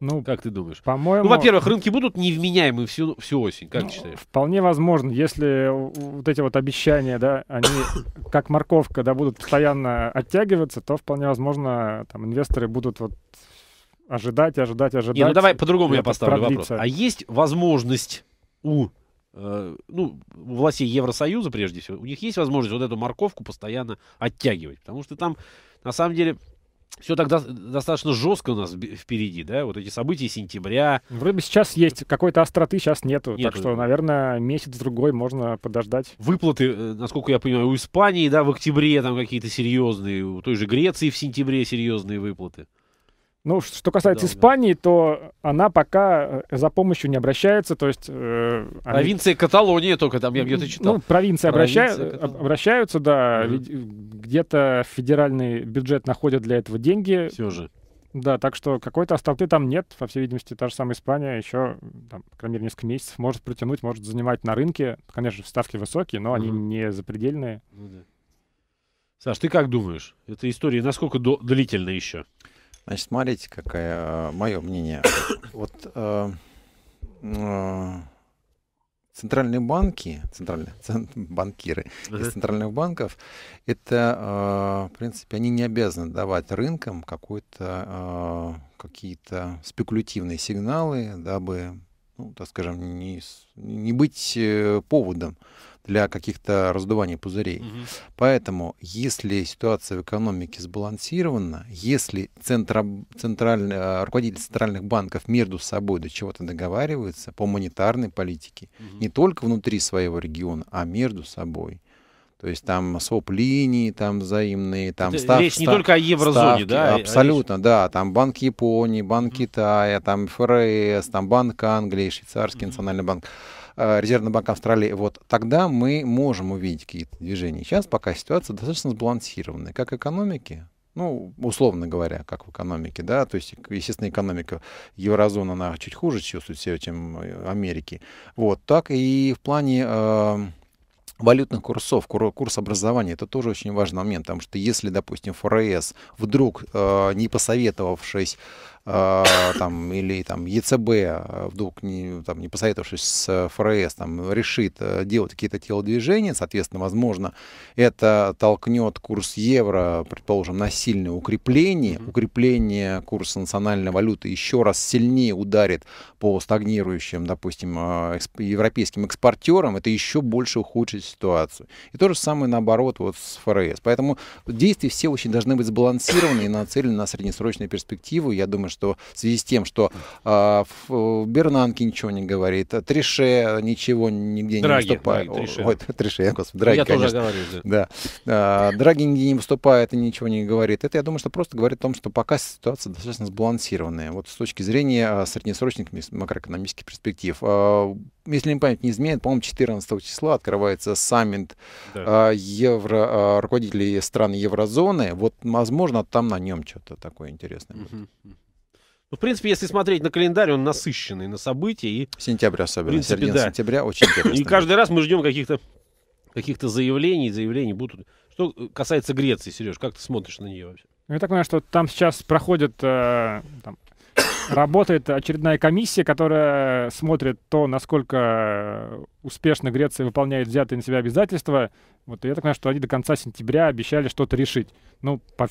Ну, как ты думаешь? По-моему... Ну, во-первых, рынки будут невменяемы всю, всю осень, как ну, ты считаешь? Вполне возможно, если вот эти вот обещания, да, они как морковка, да, будут постоянно оттягиваться, то вполне возможно, там, инвесторы будут вот ожидать, ожидать, ожидать. Не, ну давай по-другому я поставлю продлится. вопрос. А есть возможность у э, ну, властей Евросоюза, прежде всего, у них есть возможность вот эту морковку постоянно оттягивать. Потому что там, на самом деле, все так достаточно жестко у нас впереди, да, вот эти события сентября. Вроде бы сейчас есть, какой-то остроты сейчас нету, нету, так что, наверное, месяц-другой можно подождать. Выплаты, э, насколько я понимаю, у Испании, да, в октябре там какие-то серьезные, у той же Греции в сентябре серьезные выплаты. Ну, что касается да, Испании, да. то она пока э, за помощью не обращается, то есть... Э, они... Провинции Каталонии только там, я где-то читал. Ну, провинции, обраща... Э, обращаются, да, угу. где-то федеральный бюджет находит для этого деньги. Все же. Да, так что какой-то остроты там нет. По всей видимости, та же самая Испания еще, там, по крайней мере, несколько месяцев может протянуть, может занимать на рынке. Конечно, ставки высокие, но угу. они не запредельные. Ну, да. Саш, ты как думаешь? Эта история насколько до- длительна еще? Значит, смотрите, какое э, мое мнение. Вот э, э, центральные банки, центральные цент, банкиры uh-huh. из центральных банков, это, э, в принципе, они не обязаны давать рынкам какой-то э, какие-то спекулятивные сигналы, дабы, ну, так скажем, не, не быть э, поводом для каких-то раздуваний пузырей. Угу. Поэтому, если ситуация в экономике сбалансирована, если центра, централь, э, руководители центральных банков между собой до чего-то договариваются по монетарной политике, угу. не только внутри своего региона, а между собой, то есть там своп-линии, там взаимные, там Это став, Речь став, не только о еврозоне, ставки, да? А абсолютно, речь... да. Там Банк Японии, Банк mm-hmm. Китая, там ФРС, там Банк Англии, Швейцарский mm-hmm. национальный банк. Э, Резервный банк Австралии, вот тогда мы можем увидеть какие-то движения. Сейчас пока ситуация достаточно сбалансированная, как экономики, ну, условно говоря, как в экономике, да, то есть, естественно, экономика еврозоны, она чуть хуже чувствует себя, чем э, Америки, вот, так и в плане э, валютных курсов, курс образования, это тоже очень важный момент, потому что если, допустим, ФРС вдруг, э, не посоветовавшись а, там, или там, ЕЦБ, а, вдруг не, там, не посоветовавшись с ФРС, там, решит э, делать какие-то телодвижения, соответственно, возможно, это толкнет курс евро, предположим, на сильное укрепление. Mm-hmm. Укрепление курса национальной валюты еще раз сильнее ударит по стагнирующим, допустим, а, европейским экспортерам. Это еще больше ухудшит ситуацию. И то же самое наоборот вот с ФРС. Поэтому действия все очень должны быть сбалансированы и нацелены на среднесрочную перспективу. Я думаю, что что в связи с тем, что а, э, Бернанки ничего не говорит, а Трише ничего нигде Драги, не выступает. Драги, Трише. Ой, Трише, господи, Драги, Я конечно. тоже говорю. Да. да. А, драги нигде не выступает и ничего не говорит. Это, я думаю, что просто говорит о том, что пока ситуация достаточно сбалансированная. Вот с точки зрения среднесрочных макроэкономических перспектив. Если не память не изменяет, по-моему, 14 числа открывается саммит да. евро, руководителей стран еврозоны. Вот, возможно, там на нем что-то такое интересное будет. Угу. Ну, в принципе, если смотреть на календарь, он насыщенный на события. И, Сентябрь особенно. В принципе, да. сентября очень интересно. И каждый раз мы ждем каких-то каких-то заявлений, заявлений будут. Что э, касается Греции, Сереж, как ты смотришь на нее вообще? Ну, я так понимаю, что там сейчас проходит, э, там, работает очередная комиссия, которая смотрит то, насколько э, успешно Греция выполняет взятые на себя обязательства. Вот я так понимаю, что они до конца сентября обещали что-то решить. Ну, по,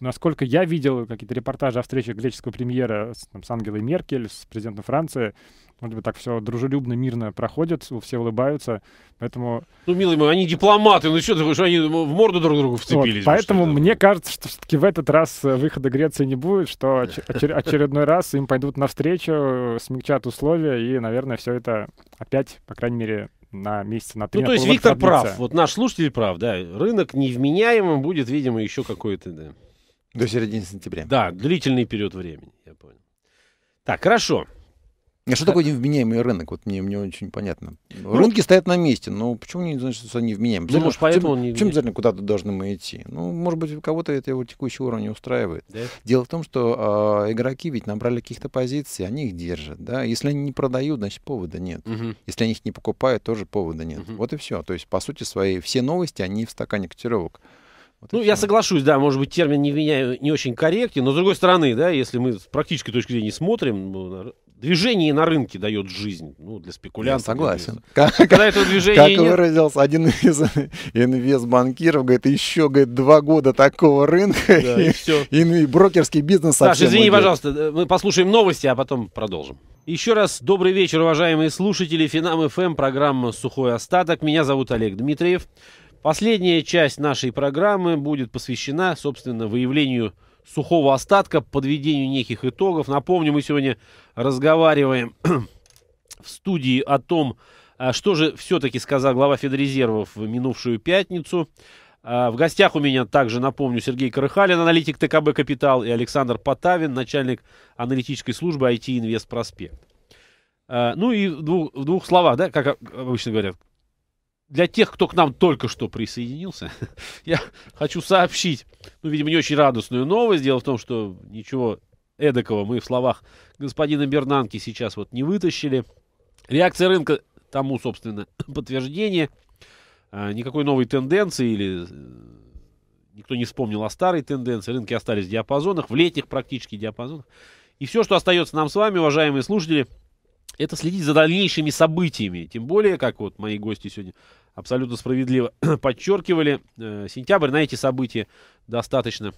насколько я видел какие-то репортажи о встрече греческого премьера с, там, с Ангелой Меркель, с президентом Франции, вроде бы так все дружелюбно, мирно проходит, все улыбаются, поэтому... Ну, милые мои, они дипломаты, ну что ты, что они в морду друг другу вцепились? Вот, поэтому что мне кажется, что все-таки в этот раз э, выхода Греции не будет, что очер- очередной раз им пойдут навстречу, смягчат условия, и, наверное, все это опять, по крайней мере, на месяц, на ну, три. Ну, то есть Виктор прав, вот наш слушатель прав, да, рынок невменяемым будет, видимо, еще какой-то, да. До середины сентября. Да, длительный период времени, я понял. Так, хорошо. А что такое невменяемый рынок? Вот мне, мне очень понятно. Ну, Рынки стоят на месте, но почему не значит, что они вменяемы? Ну, может, поэтому почему, он не Почему обязательно куда-то должны мы идти? Ну, может быть, кого-то это его текущий уровень устраивает. Да? Дело в том, что э, игроки ведь набрали каких-то позиций, они их держат. Да? Если они не продают, значит, повода нет. Угу. Если они их не покупают, тоже повода нет. Угу. Вот и все. То есть, по сути своей, все новости, они в стакане котировок. Ну, вот ну, я все. соглашусь, да, может быть, термин не, меня, не очень корректен, но, с другой стороны, да, если мы с практической точки зрения смотрим, ну, движение на рынке дает жизнь, ну, для спекулянтов. Я согласен. Как, Когда этого движения Как нет... выразился один из инвестбанкиров, говорит, еще, говорит, два года такого рынка, да, и, и, все. и брокерский бизнес Саш, извини, уйдет. пожалуйста, э, мы послушаем новости, а потом продолжим. Еще раз добрый вечер, уважаемые слушатели. Финам ФМ, эм, программа «Сухой остаток». Меня зовут Олег Дмитриев. Последняя часть нашей программы будет посвящена, собственно, выявлению сухого остатка, подведению неких итогов. Напомню, мы сегодня разговариваем в студии о том, а, что же все-таки сказал глава Федрезервов в минувшую пятницу. А, в гостях у меня также, напомню, Сергей Карыхалин, аналитик ТКБ «Капитал», и Александр Потавин, начальник аналитической службы IT «Инвест Проспект». А, ну и в двух, в двух словах, да, как обычно говорят, для тех, кто к нам только что присоединился, я хочу сообщить, ну, видимо, не очень радостную новость. Дело в том, что ничего эдакого мы в словах господина Бернанки сейчас вот не вытащили. Реакция рынка тому, собственно, подтверждение. А, никакой новой тенденции или э, никто не вспомнил о старой тенденции. Рынки остались в диапазонах, в летних практически диапазонах. И все, что остается нам с вами, уважаемые слушатели, это следить за дальнейшими событиями. Тем более, как вот мои гости сегодня абсолютно справедливо подчеркивали. Э, сентябрь на эти события достаточно,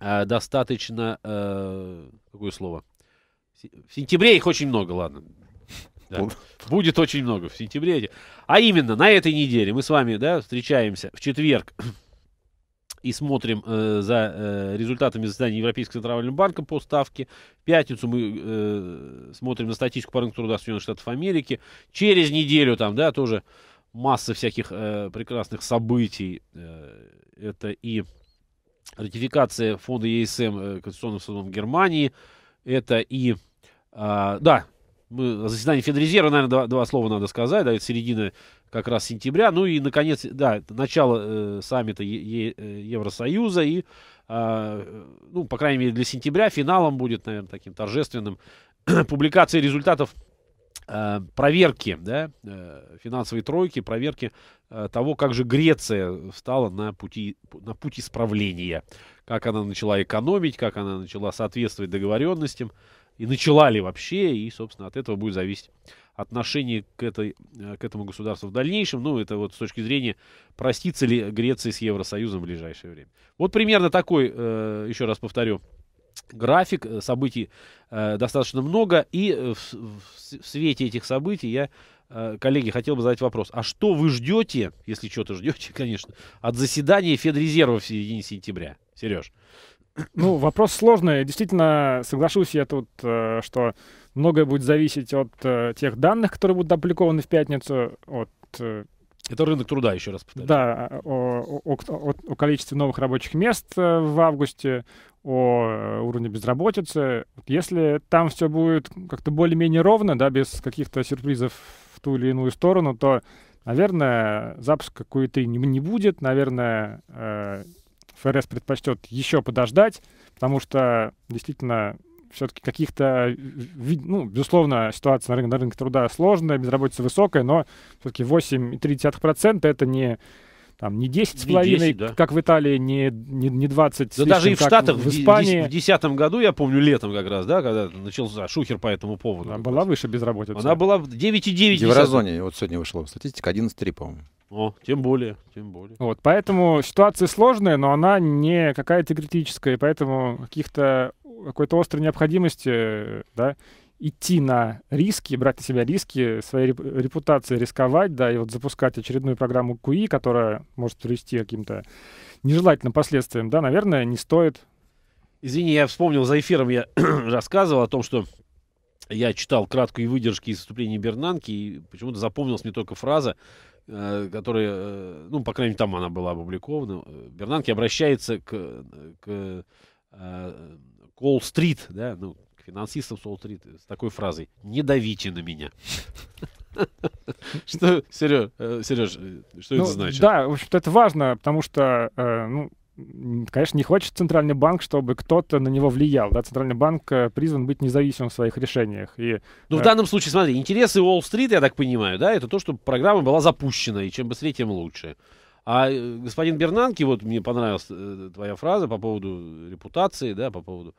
э, достаточно, э, какое слово? В сентябре их очень много, ладно. Да. Будет очень много в сентябре. А именно, на этой неделе мы с вами да, встречаемся в четверг и смотрим э, за э, результатами заседания Европейского центрального банка по ставке. В пятницу мы э, смотрим на статистику по рынку труда Соединенных Штатов Америки. Через неделю там, да, тоже масса всяких э, прекрасных событий. Э, это и ратификация фонда ЕСМ э, Конституционным судом Германии, это и... Э, да, мы, заседание Федрезерва, наверное, два, два слова надо сказать, да, это середина как раз сентября, ну и, наконец, да, начало э, саммита е- е- э, Евросоюза и, э, ну, по крайней мере, для сентября финалом будет, наверное, таким торжественным публикация результатов Э, проверки да, э, финансовой тройки, проверки э, того, как же Греция встала на, пути, на путь исправления, как она начала экономить, как она начала соответствовать договоренностям, и начала ли вообще, и, собственно, от этого будет зависеть отношение к, этой, к этому государству в дальнейшем. Ну, это вот с точки зрения, простится ли Греция с Евросоюзом в ближайшее время. Вот примерно такой, еще раз повторю, график э, событий э, достаточно много, и э, в, в, свете этих событий я, э, коллеги, хотел бы задать вопрос, а что вы ждете, если что-то ждете, конечно, от заседания Федрезерва в середине сентября? Сереж. Ну, вопрос сложный. Действительно, соглашусь я тут, э, что многое будет зависеть от э, тех данных, которые будут опубликованы в пятницу, от э, это рынок труда, еще раз повторю. Да, о, о, о, о количестве новых рабочих мест э, в августе, о э, уровне безработицы. Если там все будет как-то более-менее ровно, да, без каких-то сюрпризов в ту или иную сторону, то, наверное, запуск какой-то не, не будет. Наверное, э, ФРС предпочтет еще подождать, потому что действительно все-таки каких-то, э, ну, безусловно, ситуация на рынке, на рынке труда сложная, безработица высокая, но все-таки 8,3% это не там не 10 с половиной, да. как в Италии, не, не, не 20 Да даже и в Штатах, в Испании. В 2010 году, я помню, летом как раз, да, когда начался шухер по этому поводу. Она была выше безработица. Она была 9,9. В Еврозоне, вот сегодня вышла статистика, 11,3, по-моему. О, тем более, тем более. Вот, поэтому ситуация сложная, но она не какая-то критическая, поэтому каких-то какой-то острой необходимости, да, идти на риски, брать на себя риски, своей репутации рисковать, да, и вот запускать очередную программу КУИ, которая может привести к каким-то нежелательным последствиям, да, наверное, не стоит. Извини, я вспомнил, за эфиром я рассказывал о том, что я читал краткие выдержки из выступления Бернанки, и почему-то запомнилась мне только фраза, э, которая, э, ну, по крайней мере, там она была опубликована. Бернанки обращается к, к э, колл Street, да, ну, к финансистам солл Street с такой фразой «Не давите на меня». Что, Сереж, э, э, что это ну, значит? Да, в общем-то, это важно, потому что, э, ну, конечно, не хочет Центральный банк, чтобы кто-то на него влиял. Да? Центральный банк призван быть независимым в своих решениях. И, ну, в данном случае, смотри, интересы Уолл-стрит, я так понимаю, да, это то, чтобы программа была запущена, и чем быстрее, тем лучше. А э, господин Бернанки, вот мне понравилась э, твоя фраза по поводу репутации, да, по поводу,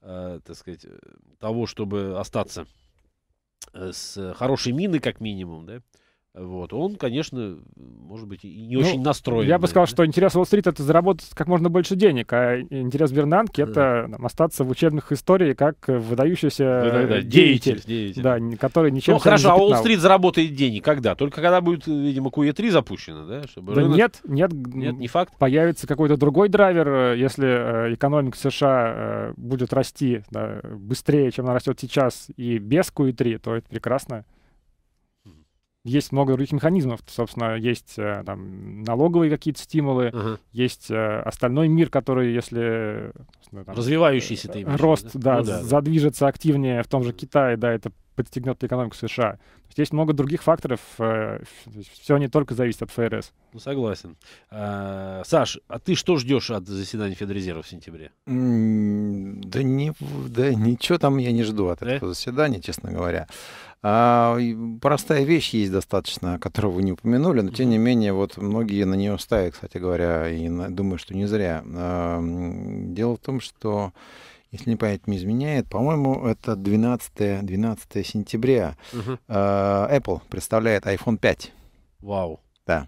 э, так сказать, э, того, чтобы остаться с хорошей миной, как минимум, да. Вот, он, конечно, может быть, и не ну, очень настроен. Я бы сказал, да? что интерес Уолл-стрит — это заработать как можно больше денег, а интерес Бернанки — это там, остаться в учебных историях как выдающийся да, да, да, деятель, деятель, да, который ничем Ну, хорошо, а Уолл-стрит заработает денег когда? Только когда будет, видимо, QE3 запущено, да? Чтобы да рынок... нет, нет, нет, не факт. Появится какой-то другой драйвер, э, если э, экономика США э, будет расти да, быстрее, чем она растет сейчас, и без QE3, то это прекрасно есть много других механизмов. Собственно, есть э, там, налоговые какие-то стимулы, uh-huh. есть э, остальной мир, который, если... Там, Развивающийся ты имеешь. Рост, да, ну, да задвижется активнее в том же Китае, да, это подстегнет экономику США. То есть, есть много других факторов, э, все не только зависит от ФРС. Ну, согласен. А, Саш, а ты что ждешь от заседания Федрезерва в сентябре? Да, не, да ничего там я не жду от этого да? заседания, честно говоря. А, простая вещь есть достаточно, которую вы не упомянули, но тем не менее, вот многие на нее ставят, кстати говоря, и на, думаю, что не зря. А, дело в том, что если не память не изменяет, по-моему, это 12, 12 сентября. Угу. Apple представляет iPhone 5. Вау. Да.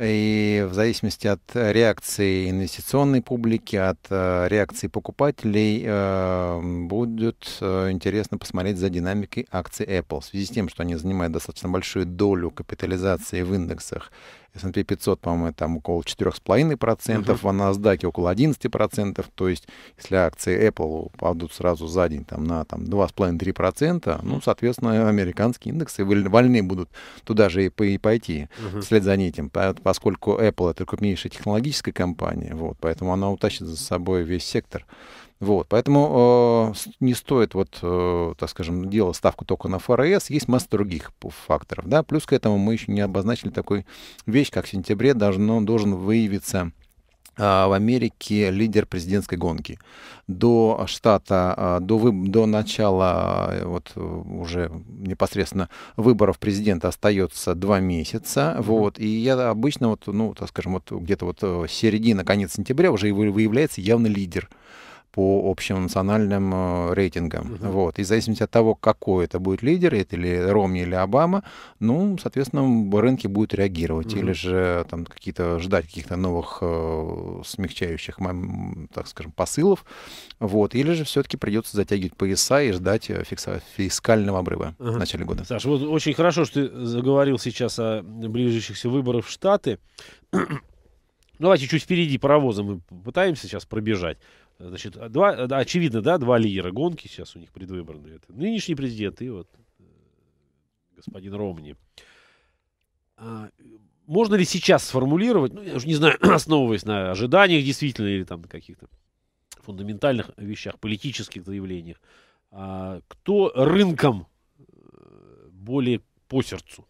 И в зависимости от реакции инвестиционной публики, от э, реакции покупателей, э, будет э, интересно посмотреть за динамикой акций Apple. В связи с тем, что они занимают достаточно большую долю капитализации в индексах S&P 500, по-моему, там около 4,5%, uh-huh. в NASDAQ около 11%. То есть, если акции Apple упадут сразу за день там, на там, 2,5-3%, ну, соответственно, американские индексы вольны будут туда же и, и пойти uh-huh. вслед за этим, поскольку Apple — это крупнейшая технологическая компания, вот, поэтому она утащит за собой весь сектор. Вот, поэтому э, не стоит, вот, э, так скажем, делать ставку только на ФРС. Есть масса других факторов. Да? Плюс к этому мы еще не обозначили такую вещь, как в сентябре должно, должен выявиться а, в Америке лидер президентской гонки. До штата, а, до, вы, до начала э, вот, э, уже непосредственно выборов президента остается два месяца. Вот, и я обычно, вот, ну, так скажем, вот где-то вот э, середина, конец сентября уже выявляется явный лидер по общим национальным э, рейтингам. Угу. Вот. И в зависимости от того, какой это будет лидер, это или Ромни, или Обама, ну, соответственно, рынки будут реагировать. Угу. Или же там какие-то ждать каких-то новых э, смягчающих, так скажем, посылов. Вот. Или же все-таки придется затягивать пояса и ждать э, фикса- фискального обрыва угу. в начале года. Саша, вот очень хорошо, что ты заговорил сейчас о ближайшихся выборах в Штаты. Давайте чуть впереди паровозом мы пытаемся сейчас пробежать. Значит, два, очевидно, да, два лидера гонки сейчас у них предвыборные. Это нынешний президент и вот э, господин Ромни. А, можно ли сейчас сформулировать, ну, я уже не знаю, основываясь на ожиданиях действительно или там каких-то фундаментальных вещах, политических заявлениях, а, кто рынком э, более по сердцу?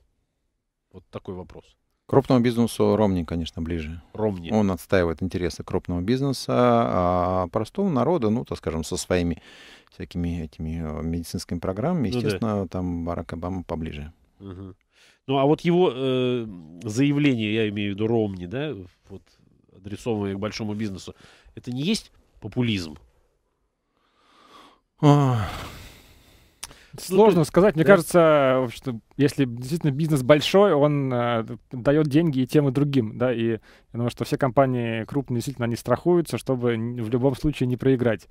Вот такой вопрос. Крупному бизнесу Ромни, конечно, ближе. Ромни. Он отстаивает интересы крупного бизнеса, а простого народа, ну, так скажем, со своими всякими этими э, медицинскими программами, естественно, ну, да. там Барак Обама поближе. Угу. Ну, а вот его э, заявление, я имею в виду Ромни, да, вот адресованное к большому бизнесу, это не есть популизм? А, сложно ты... сказать. Мне да? кажется, что если действительно бизнес большой, он э, дает деньги и тем, и другим. Да? И я думаю, что все компании крупные действительно они страхуются, чтобы в любом случае не проиграть.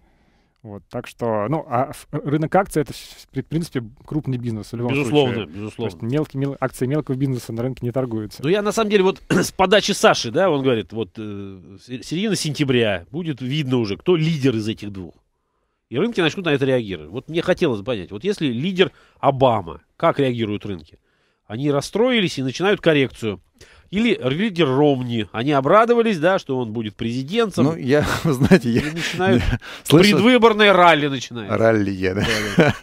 Вот, так что, ну, а рынок акций это, в принципе, крупный бизнес. В любом безусловно, случае. безусловно. То есть мелкие, мел, акции мелкого бизнеса на рынке не торгуются. Ну, я на самом деле вот с подачи Саши, да, он говорит, вот э, середина сентября будет видно уже, кто лидер из этих двух. И рынки начнут на это реагировать. Вот мне хотелось понять, вот если лидер Обама, как реагируют рынки? Они расстроились и начинают коррекцию. Или лидер Ромни. Они обрадовались, да, что он будет президентом. Ну, я, знаете, я... И начинают... Я, ралли начинают. Ралли, я, да. да, да.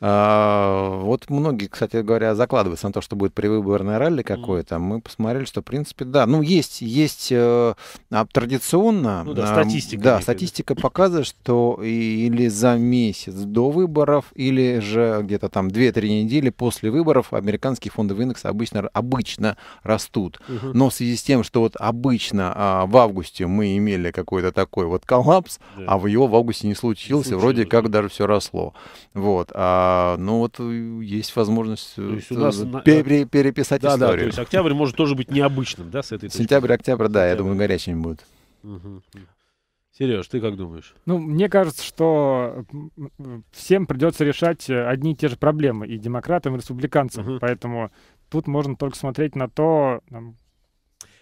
А, вот многие, кстати говоря, закладываются на то, что будет привыборное ралли какое-то. Мы посмотрели, что, в принципе, да. Ну, есть, есть э, а, традиционно... Ну да, а, статистика. Да, статистика показывает, что или за месяц до выборов, или же где-то там 2-3 недели после выборов американские фондовые индексы обычно, обычно растут. Угу. Но в связи с тем, что вот обычно в августе мы имели какой-то такой вот коллапс, да. а в его в августе не случился, не случилось, вроде да. как даже все росло. Вот. А а, ну вот э, есть возможность э, нас... пере- переписать да, историю. Да, то есть октябрь может тоже быть необычным, да, с этой точки? Сентябрь, октябрь, да, Сентябрь. я думаю, горячим будет. Угу. Сереж, ты как думаешь? Ну, мне кажется, что всем придется решать э, одни и те же проблемы, и демократам, и республиканцам. Угу. Поэтому тут можно только смотреть на то,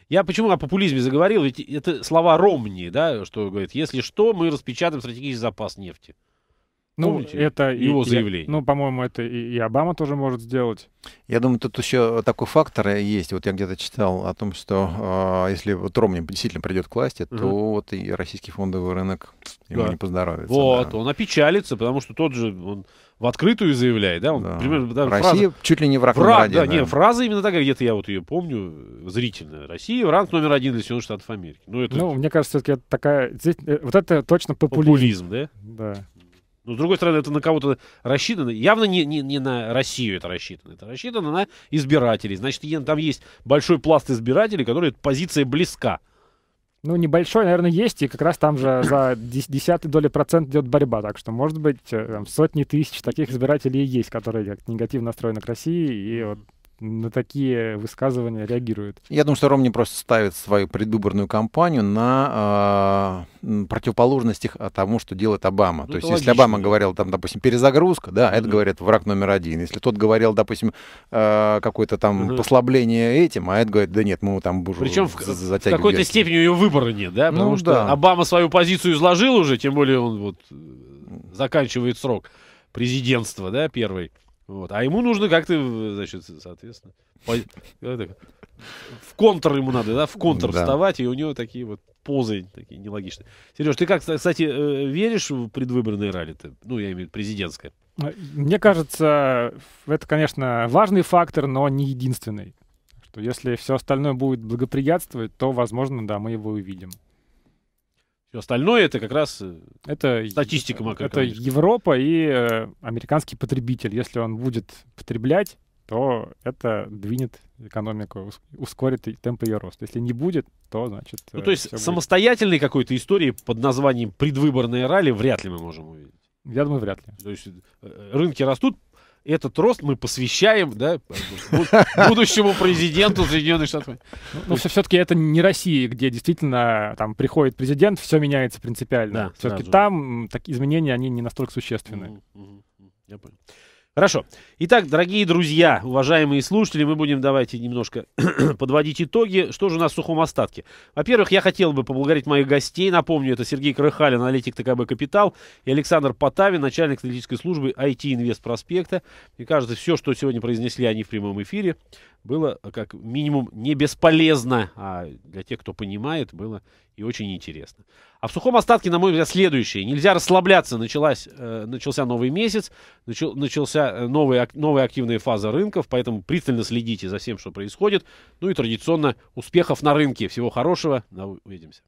я почему о популизме заговорил? Ведь это слова Ромни, да, что говорит, если что, мы распечатаем стратегический запас нефти. Ну, Помните это его и, заявление. ну, по-моему, это и, и Обама тоже может сделать. Я думаю, тут еще такой фактор есть. Вот я где-то читал о том, что э, если вот Ромни действительно придет к власти, угу. то вот и российский фондовый рынок ему да. не поздоровится. Вот, да. он опечалится, потому что тот же он в открытую заявляет, да, он, да. Примерно, да Россия фраза, чуть ли не враг, враг номер один. Да, да. Не, фраза именно такая, где-то я вот ее помню, зрительная. Россия враг номер один для Соединенных Штатов Америки. Ну, это... ну мне кажется, все-таки такая... Здесь, э, вот это точно популизм. Популизм, да? Да. Но, ну, с другой стороны, это на кого-то рассчитано. Явно не, не, не на Россию это рассчитано. Это рассчитано на избирателей. Значит, там есть большой пласт избирателей, которые позиция близка. Ну, небольшой, наверное, есть, и как раз там же за десятый доли процент идет борьба. Так что, может быть, э, там, сотни тысяч таких избирателей есть, которые негативно настроены к России, и вот на такие высказывания реагирует. Я думаю, что Ром не просто ставит свою предвыборную кампанию на э, противоположность их а, тому, что делает Обама. Ну, То есть, логично. если Обама говорил, там, допустим, перезагрузка, да, это, mm говорит, враг номер один. Если тот говорил, допустим, э, какое-то там mm послабление этим, а это говорит, да нет, мы там будем Причем в, в какой-то степени у выбора нет, да, потому ну, что да. Обама свою позицию изложил уже, тем более он вот э, заканчивает срок президентства, да, первый. Вот. А ему нужно как-то, значит, соответственно, в контр ему надо, да, в контр вставать, и у него такие вот позы такие нелогичные. Сереж, ты как, кстати, э, веришь в предвыборные ралли-то? Ну, я имею в виду президентское. Ну, мне кажется, это, конечно, важный фактор, но не единственный. Что если все остальное будет благоприятствовать, то, возможно, да, мы его увидим. Все остальное это как раз э, это, статистика Это Европа и э, американский потребитель. Если он будет потреблять, то это двинет экономику, ускорит темп ее роста. Если не будет, то значит... Ну, э, то есть самостоятельной будет. какой-то истории под названием предвыборные ралли вряд ли мы можем увидеть. Я думаю, вряд ли. То есть э, рынки растут, этот рост мы посвящаем да, будущему президенту Соединенных Штатов. Ну, ну все-таки это не Россия, где действительно там приходит президент, все меняется принципиально. Да, все-таки там так, изменения, они не настолько существенны. Я понял. Хорошо. Итак, дорогие друзья, уважаемые слушатели, мы будем давайте немножко подводить итоги. Что же у нас в сухом остатке? Во-первых, я хотел бы поблагодарить моих гостей. Напомню, это Сергей Крыхалин, аналитик ТКБ «Капитал», и Александр Потавин, начальник аналитической службы IT-инвест проспекта. Мне кажется, все, что сегодня произнесли они в прямом эфире, было а, как минимум не бесполезно, а для тех, кто понимает, было и очень интересно. А в сухом остатке, на мой взгляд, следующее. Нельзя расслабляться. Началась, э, начался новый месяц, начал, начался э, новый, новая активная фаза рынков, поэтому пристально следите за всем, что происходит. Ну и традиционно успехов на рынке. Всего хорошего. Увидимся.